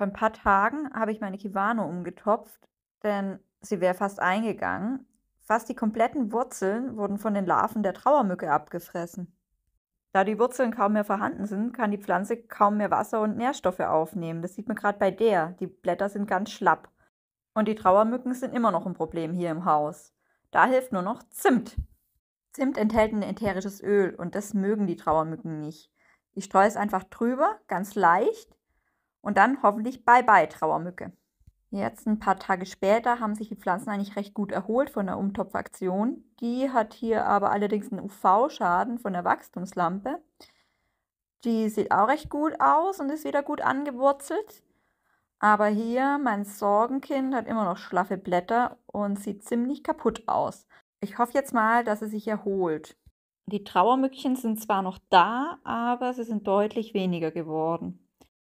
Vor ein paar Tagen habe ich meine Kiwano umgetopft, denn sie wäre fast eingegangen. Fast die kompletten Wurzeln wurden von den Larven der Trauermücke abgefressen. Da die Wurzeln kaum mehr vorhanden sind, kann die Pflanze kaum mehr Wasser und Nährstoffe aufnehmen. Das sieht man gerade bei der. Die Blätter sind ganz schlapp. Und die Trauermücken sind immer noch ein Problem hier im Haus. Da hilft nur noch Zimt. Zimt enthält ein ätherisches Öl und das mögen die Trauermücken nicht. Ich streue es einfach drüber, ganz leicht, und dann hoffentlich Bye-bye, Trauermücke. Jetzt, ein paar Tage später, haben sich die Pflanzen eigentlich recht gut erholt von der Umtopfaktion. Die hat hier aber allerdings einen UV-Schaden von der Wachstumslampe. Die sieht auch recht gut aus und ist wieder gut angewurzelt. Aber hier, mein Sorgenkind hat immer noch schlaffe Blätter und sieht ziemlich kaputt aus. Ich hoffe jetzt mal, dass es sich erholt. Die Trauermückchen sind zwar noch da, aber sie sind deutlich weniger geworden.